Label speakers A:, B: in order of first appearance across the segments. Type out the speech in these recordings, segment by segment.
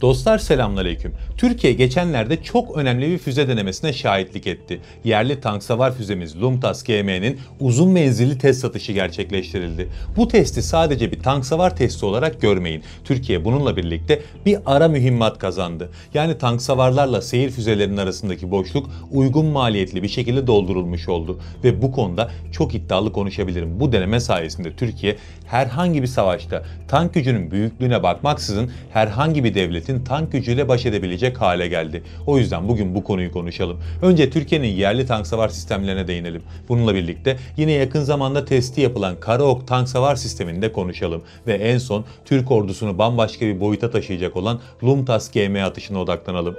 A: Dostlar selamünaleyküm. Türkiye geçenlerde çok önemli bir füze denemesine şahitlik etti. Yerli tank savar füzemiz Lumtas GM'nin uzun menzilli test satışı gerçekleştirildi. Bu testi sadece bir tank savar testi olarak görmeyin. Türkiye bununla birlikte bir ara mühimmat kazandı. Yani tank savarlarla seyir füzelerinin arasındaki boşluk uygun maliyetli bir şekilde doldurulmuş oldu. Ve bu konuda çok iddialı konuşabilirim. Bu deneme sayesinde Türkiye herhangi bir savaşta tank gücünün büyüklüğüne bakmaksızın herhangi bir devlet devletin tank gücüyle baş edebilecek hale geldi. O yüzden bugün bu konuyu konuşalım. Önce Türkiye'nin yerli tank savar sistemlerine değinelim. Bununla birlikte yine yakın zamanda testi yapılan Karaok tank savar sistemini de konuşalım. Ve en son Türk ordusunu bambaşka bir boyuta taşıyacak olan Lumtas GM atışına odaklanalım.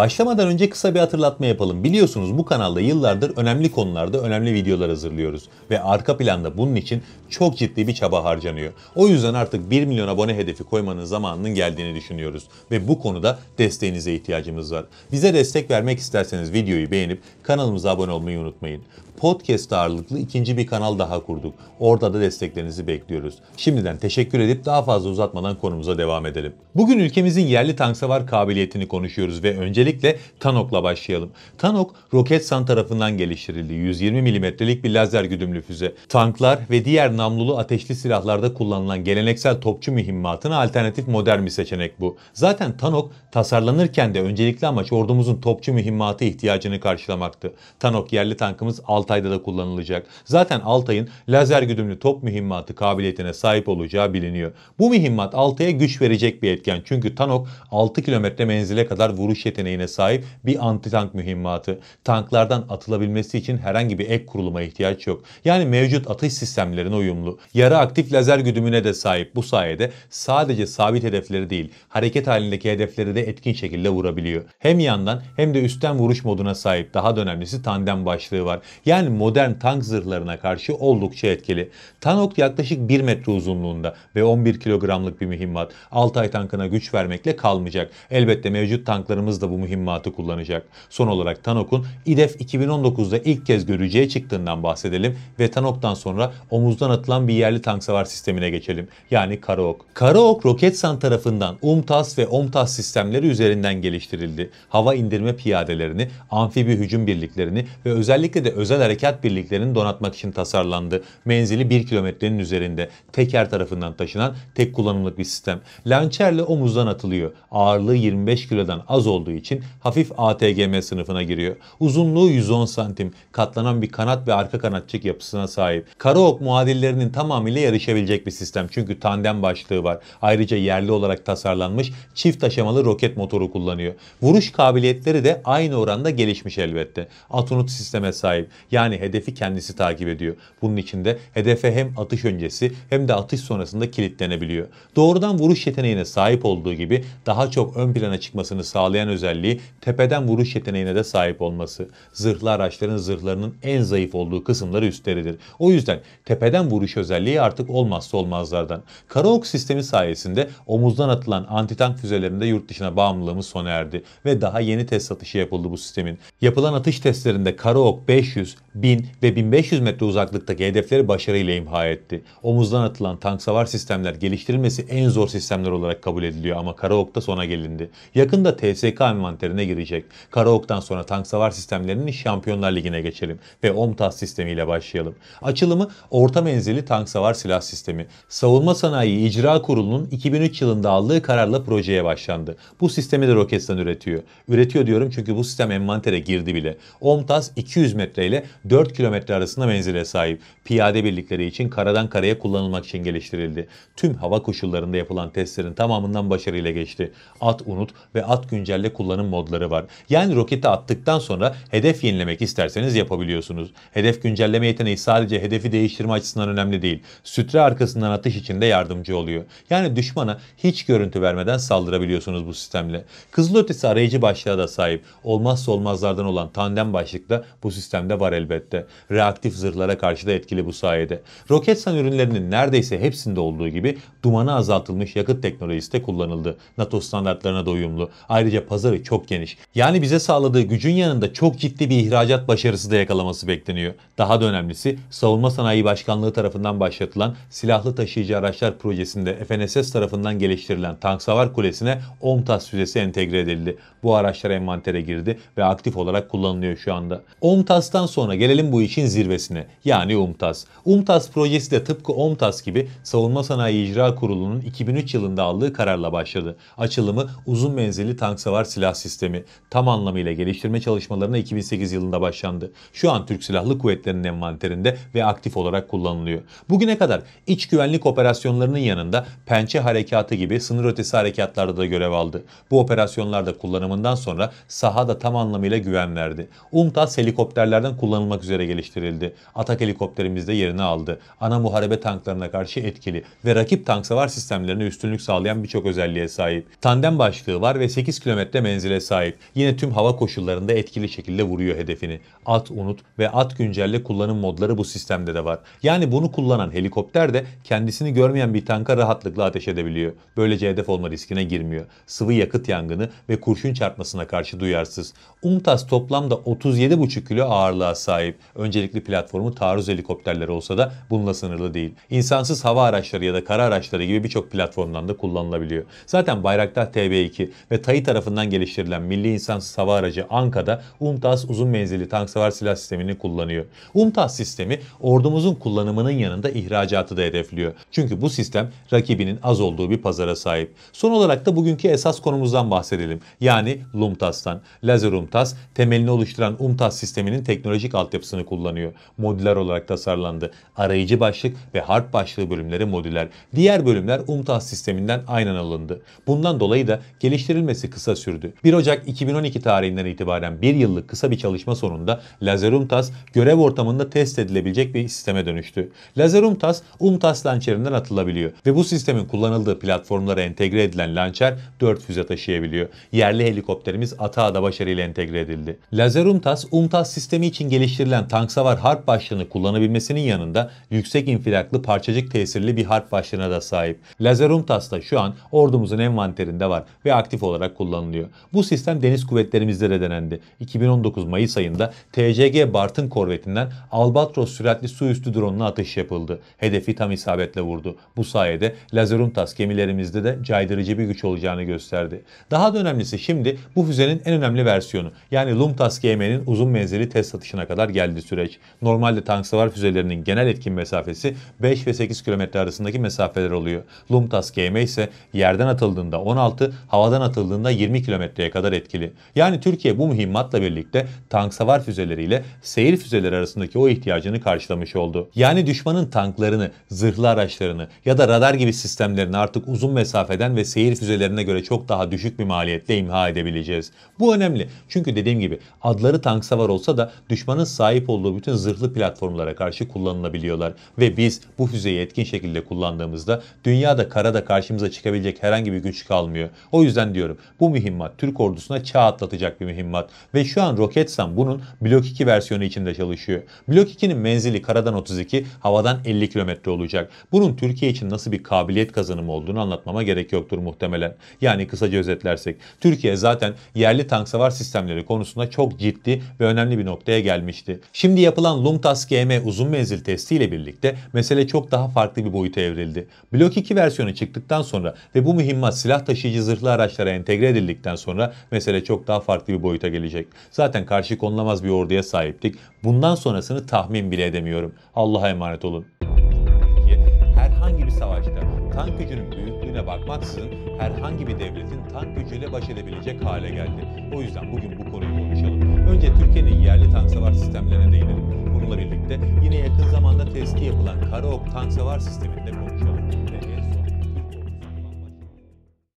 A: Başlamadan önce kısa bir hatırlatma yapalım. Biliyorsunuz bu kanalda yıllardır önemli konularda önemli videolar hazırlıyoruz ve arka planda bunun için çok ciddi bir çaba harcanıyor. O yüzden artık 1 milyon abone hedefi koymanın zamanının geldiğini düşünüyoruz ve bu konuda desteğinize ihtiyacımız var. Bize destek vermek isterseniz videoyu beğenip kanalımıza abone olmayı unutmayın. Podcast ağırlıklı ikinci bir kanal daha kurduk. Orada da desteklerinizi bekliyoruz. Şimdiden teşekkür edip daha fazla uzatmadan konumuza devam edelim. Bugün ülkemizin yerli tanksavar kabiliyetini konuşuyoruz ve öncelikle Öncelikle Tanok'la başlayalım. Tanok, Roketsan tarafından geliştirildi. 120 milimetrelik bir lazer güdümlü füze. Tanklar ve diğer namlulu ateşli silahlarda kullanılan geleneksel topçu mühimmatına alternatif modern bir seçenek bu. Zaten Tanok tasarlanırken de öncelikli amaç ordumuzun topçu mühimmatı ihtiyacını karşılamaktı. Tanok yerli tankımız Altay'da da kullanılacak. Zaten Altay'ın lazer güdümlü top mühimmatı kabiliyetine sahip olacağı biliniyor. Bu mühimmat Altay'a güç verecek bir etken. Çünkü Tanok 6 kilometre menzile kadar vuruş yeteneği yeteneğine sahip bir antitank mühimmatı. Tanklardan atılabilmesi için herhangi bir ek kuruluma ihtiyaç yok. Yani mevcut atış sistemlerine uyumlu. Yarı aktif lazer güdümüne de sahip. Bu sayede sadece sabit hedefleri değil, hareket halindeki hedefleri de etkin şekilde vurabiliyor. Hem yandan hem de üstten vuruş moduna sahip. Daha da önemlisi tandem başlığı var. Yani modern tank zırhlarına karşı oldukça etkili. Tanok yaklaşık 1 metre uzunluğunda ve 11 kilogramlık bir mühimmat. Altay tankına güç vermekle kalmayacak. Elbette mevcut tanklarımız da bu mühimmatı kullanacak. Son olarak Tanok'un İDEF 2019'da ilk kez görücüye çıktığından bahsedelim ve Tanok'tan sonra omuzdan atılan bir yerli tank savar sistemine geçelim. Yani Karaok. Karaok Roketsan tarafından UMTAS ve OMTAS sistemleri üzerinden geliştirildi. Hava indirme piyadelerini, amfibi hücum birliklerini ve özellikle de özel harekat birliklerini donatmak için tasarlandı. Menzili 1 kilometrenin üzerinde. Teker tarafından taşınan tek kullanımlık bir sistem. Lançerle omuzdan atılıyor. Ağırlığı 25 kilodan az olduğu için için hafif ATGM sınıfına giriyor. Uzunluğu 110 santim, katlanan bir kanat ve arka kanatçık yapısına sahip. Karaok muadillerinin tamamıyla yarışabilecek bir sistem çünkü tandem başlığı var. Ayrıca yerli olarak tasarlanmış çift aşamalı roket motoru kullanıyor. Vuruş kabiliyetleri de aynı oranda gelişmiş elbette. Atonut sisteme sahip yani hedefi kendisi takip ediyor. Bunun için de hedefe hem atış öncesi hem de atış sonrasında kilitlenebiliyor. Doğrudan vuruş yeteneğine sahip olduğu gibi daha çok ön plana çıkmasını sağlayan özellik özelliği tepeden vuruş yeteneğine de sahip olması. Zırhlı araçların zırhlarının en zayıf olduğu kısımları üstleridir. O yüzden tepeden vuruş özelliği artık olmazsa olmazlardan. Karaok sistemi sayesinde omuzdan atılan antitank füzelerinde yurt dışına bağımlılığımız sona erdi ve daha yeni test satışı yapıldı bu sistemin. Yapılan atış testlerinde Karaok 500, 1000 ve 1500 metre uzaklıktaki hedefleri başarıyla imha etti. Omuzdan atılan tank savar sistemler geliştirilmesi en zor sistemler olarak kabul ediliyor ama Karaok'ta sona gelindi. Yakında TSK envanterinde envanterine girecek. Karaok'tan sonra tank savar sistemlerinin Şampiyonlar Ligi'ne geçelim ve OMTAS sistemiyle başlayalım. Açılımı orta menzilli tank savar silah sistemi. Savunma Sanayi İcra Kurulu'nun 2003 yılında aldığı kararla projeye başlandı. Bu sistemi de Roketsan üretiyor. Üretiyor diyorum çünkü bu sistem envantere girdi bile. OMTAS 200 metre ile 4 kilometre arasında menzile sahip. Piyade birlikleri için karadan karaya kullanılmak için geliştirildi. Tüm hava koşullarında yapılan testlerin tamamından başarıyla geçti. At Unut ve At Güncel'le kullanım kullanım modları var. Yani roketi attıktan sonra hedef yenilemek isterseniz yapabiliyorsunuz. Hedef güncelleme yeteneği sadece hedefi değiştirme açısından önemli değil. Sütre arkasından atış için de yardımcı oluyor. Yani düşmana hiç görüntü vermeden saldırabiliyorsunuz bu sistemle. Kızılötesi arayıcı başlığa da sahip. Olmazsa olmazlardan olan tandem başlık da bu sistemde var elbette. Reaktif zırhlara karşı da etkili bu sayede. Roketsan ürünlerinin neredeyse hepsinde olduğu gibi dumanı azaltılmış yakıt teknolojisi de kullanıldı. NATO standartlarına da uyumlu. Ayrıca pazarı çok çok geniş. Yani bize sağladığı gücün yanında çok ciddi bir ihracat başarısı da yakalaması bekleniyor. Daha da önemlisi Savunma Sanayi Başkanlığı tarafından başlatılan silahlı taşıyıcı araçlar projesinde FNSS tarafından geliştirilen tank savar kulesine OMTAS füzesi entegre edildi. Bu araçlar envantere girdi ve aktif olarak kullanılıyor şu anda. OMTAS'tan sonra gelelim bu işin zirvesine yani UMTAS. UMTAS projesi de tıpkı OMTAS gibi Savunma Sanayi İcra Kurulu'nun 2003 yılında aldığı kararla başladı. Açılımı uzun menzilli tank savar silah sistemi tam anlamıyla geliştirme çalışmalarına 2008 yılında başlandı. Şu an Türk Silahlı Kuvvetleri'nin envanterinde ve aktif olarak kullanılıyor. Bugüne kadar iç güvenlik operasyonlarının yanında pençe harekatı gibi sınır ötesi harekatlarda da görev aldı. Bu operasyonlarda kullanımından sonra sahada tam anlamıyla güven verdi. UMTAS helikopterlerden kullanılmak üzere geliştirildi. Atak helikopterimiz de yerini aldı. Ana muharebe tanklarına karşı etkili ve rakip tank savar sistemlerine üstünlük sağlayan birçok özelliğe sahip. Tandem başlığı var ve 8 kilometre menzil menzile sahip. Yine tüm hava koşullarında etkili şekilde vuruyor hedefini. At unut ve at güncelle kullanım modları bu sistemde de var. Yani bunu kullanan helikopter de kendisini görmeyen bir tanka rahatlıkla ateş edebiliyor. Böylece hedef olma riskine girmiyor. Sıvı yakıt yangını ve kurşun çarpmasına karşı duyarsız. UMTAS toplamda 37,5 kilo ağırlığa sahip. Öncelikli platformu taarruz helikopterleri olsa da bununla sınırlı değil. İnsansız hava araçları ya da kara araçları gibi birçok platformdan da kullanılabiliyor. Zaten Bayraktar TB2 ve TAI tarafından geliştirilen geliştirilen Milli İnsansız Hava Aracı ANKA'da UMTAS uzun menzilli tank savar silah sistemini kullanıyor. UMTAS sistemi ordumuzun kullanımının yanında ihracatı da hedefliyor. Çünkü bu sistem rakibinin az olduğu bir pazara sahip. Son olarak da bugünkü esas konumuzdan bahsedelim. Yani LUMTAS'tan. Lazer UMTAS temelini oluşturan UMTAS sisteminin teknolojik altyapısını kullanıyor. Modüler olarak tasarlandı. Arayıcı başlık ve harp başlığı bölümleri modüler. Diğer bölümler UMTAS sisteminden aynen alındı. Bundan dolayı da geliştirilmesi kısa sürdü. 1 Ocak 2012 tarihinden itibaren bir yıllık kısa bir çalışma sonunda Lazer görev ortamında test edilebilecek bir sisteme dönüştü. Lazer Umtas, lançerinden atılabiliyor ve bu sistemin kullanıldığı platformlara entegre edilen lançer 4 füze taşıyabiliyor. Yerli helikopterimiz atağa da başarıyla entegre edildi. Lazer Umtas, sistemi için geliştirilen tank savar harp başlığını kullanabilmesinin yanında yüksek infilaklı parçacık tesirli bir harp başlığına da sahip. Lazer da şu an ordumuzun envanterinde var ve aktif olarak kullanılıyor. Bu sistem deniz kuvvetlerimizde de denendi. 2019 Mayıs ayında TCG Bartın korvetinden Albatros süratli su üstü drone'una atış yapıldı. Hedefi tam isabetle vurdu. Bu sayede Lazeruntas gemilerimizde de caydırıcı bir güç olacağını gösterdi. Daha da önemlisi şimdi bu füzenin en önemli versiyonu yani Lumtas GM'nin uzun menzili test atışına kadar geldi süreç. Normalde tank savar füzelerinin genel etkin mesafesi 5 ve 8 kilometre arasındaki mesafeler oluyor. Lumtas GM ise yerden atıldığında 16, havadan atıldığında 20 kilometre noktaya kadar etkili. Yani Türkiye bu mühimmatla birlikte tank savar füzeleriyle seyir füzeleri arasındaki o ihtiyacını karşılamış oldu. Yani düşmanın tanklarını, zırhlı araçlarını ya da radar gibi sistemlerini artık uzun mesafeden ve seyir füzelerine göre çok daha düşük bir maliyetle imha edebileceğiz. Bu önemli çünkü dediğim gibi adları tank savar olsa da düşmanın sahip olduğu bütün zırhlı platformlara karşı kullanılabiliyorlar ve biz bu füzeyi etkin şekilde kullandığımızda dünyada karada karşımıza çıkabilecek herhangi bir güç kalmıyor. O yüzden diyorum bu mühimmat Türk Türk ordusuna çağ atlatacak bir mühimmat. Ve şu an Roketsan bunun Blok 2 versiyonu içinde çalışıyor. Blok 2'nin menzili karadan 32, havadan 50 kilometre olacak. Bunun Türkiye için nasıl bir kabiliyet kazanımı olduğunu anlatmama gerek yoktur muhtemelen. Yani kısaca özetlersek, Türkiye zaten yerli tank savar sistemleri konusunda çok ciddi ve önemli bir noktaya gelmişti. Şimdi yapılan Lumtas GM uzun menzil testiyle birlikte mesele çok daha farklı bir boyuta evrildi. Blok 2 versiyonu çıktıktan sonra ve bu mühimmat silah taşıyıcı zırhlı araçlara entegre edildikten sonra sonra mesele çok daha farklı bir boyuta gelecek. Zaten karşı konulamaz bir orduya sahiptik. Bundan sonrasını tahmin bile edemiyorum. Allah'a emanet olun. Herhangi bir savaşta tank gücünün büyüklüğüne bakmaksızın herhangi bir devletin tank gücüyle baş edebilecek hale geldi. O yüzden bugün bu konuyu konuşalım. Önce Türkiye'nin yerli tank savar sistemlerine değinelim. Bununla birlikte yine yakın zamanda testi yapılan Karaok tank savar sisteminde bu